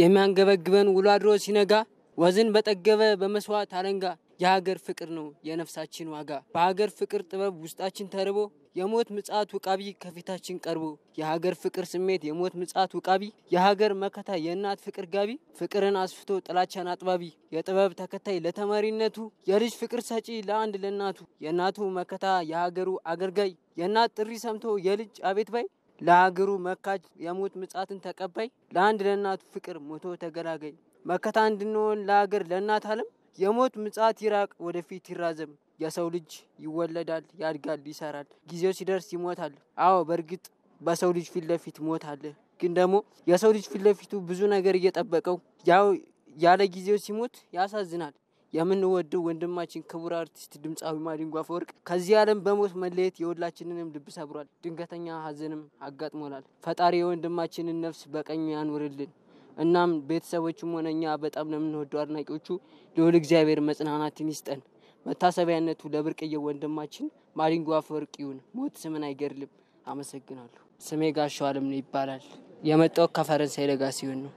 የሚያንገበግበን ውሎ አድሮ ሲነጋ ወዝን በጠገበ በመስዋዕት አለንጋ የሀገር ፍቅር ነው የነፍሳችን ዋጋ በሀገር ፍቅር ጥበብ ውስጣችን ተርቦ የሞት ምጽአት ውቃቢ ከፊታችን ቀርቦ የሀገር ፍቅር ስሜት የሞት ምጽአት ውቃቢ የሀገር መከታ የእናት ፍቅር ጋቢ ፍቅርን አስፍቶ ጥላቻን አጥባቢ የጥበብ ተከታይ ለተማሪነቱ የልጅ ፍቅር ሰጪ ለአንድ ለእናቱ የእናቱ መከታ የሀገሩ አገልጋይ የእናት ጥሪ ሰምቶ የልጅ አቤት ባይ ለሀገሩ መካጅ የሞት ምጻትን ተቀባይ ለአንድ ለእናቱ ፍቅር ሞቶ ተገላጋይ መከታ እንድንሆን ለሀገር ለእናት ዓለም የሞት ምጻት ይራቅ ወደፊት ይራዘም። የሰው ልጅ ይወለዳል፣ ያድጋል፣ ይሰራል፣ ጊዜው ሲደርስ ይሞታል። አዎ በእርግጥ በሰው ልጅ ፊት ለፊት ሞት አለ። ግን ደግሞ የሰው ልጅ ፊት ለፊቱ ብዙ ነገር እየጠበቀው ያው ያለ ጊዜው ሲሞት ያሳዝናል። የምንወደው ወንድማችን ክቡር አርቲስት ድምፃዊ ማዲንጎ አፈወርቅ ከዚህ ዓለም በሞት መለየት የሁላችንንም ልብ ሰብሯል። ድንገተኛ ሀዘንም አጋጥሞናል። ፈጣሪ የወንድማችንን ነፍስ በቀኙ ያኑርልን። እናም ቤተሰቦችም ሆነ እኛ በጣም ለምንወደው አድናቂዎቹ ልዑል እግዚአብሔር መጽናናትን ይስጠን። መታሰቢያነቱ ለብርቅዬ ወንድማችን ማዲንጎ አፈወርቅ ይሁን። ሞት ስምን አይገድልም። አመሰግናለሁ። ስሜ ጋሻው አለም ነው ይባላል። የመጣው ከፈረንሳይ ለጋ ሲሆን ነው።